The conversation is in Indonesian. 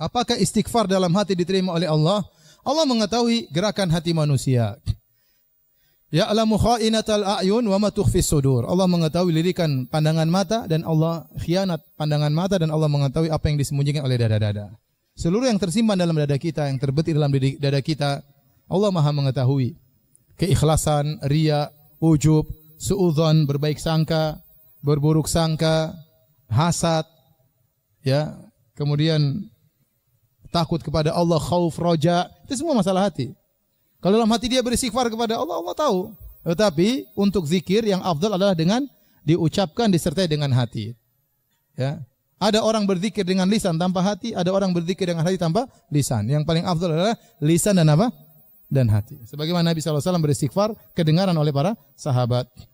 Apakah istighfar dalam hati diterima oleh Allah? Allah mengetahui gerakan hati manusia. Ya'lamu kha'inatal a'yun wa ma tukhfis sudur. Allah mengetahui lirikan pandangan mata dan Allah khianat pandangan mata dan Allah mengetahui apa yang disembunyikan oleh dada-dada. Seluruh yang tersimpan dalam dada kita, yang terbetik dalam dada kita, Allah Maha mengetahui. Keikhlasan, ria, ujub, suudzon, berbaik sangka, berburuk sangka, hasad, ya. Kemudian takut kepada Allah, khauf, roja, itu semua masalah hati. Kalau dalam hati dia beristighfar kepada Allah, Allah tahu. Tetapi untuk zikir yang afdal adalah dengan diucapkan disertai dengan hati. Ya. Ada orang berzikir dengan lisan tanpa hati, ada orang berzikir dengan hati tanpa lisan. Yang paling afdal adalah lisan dan apa? Dan hati. Sebagaimana Nabi SAW beristighfar kedengaran oleh para sahabat.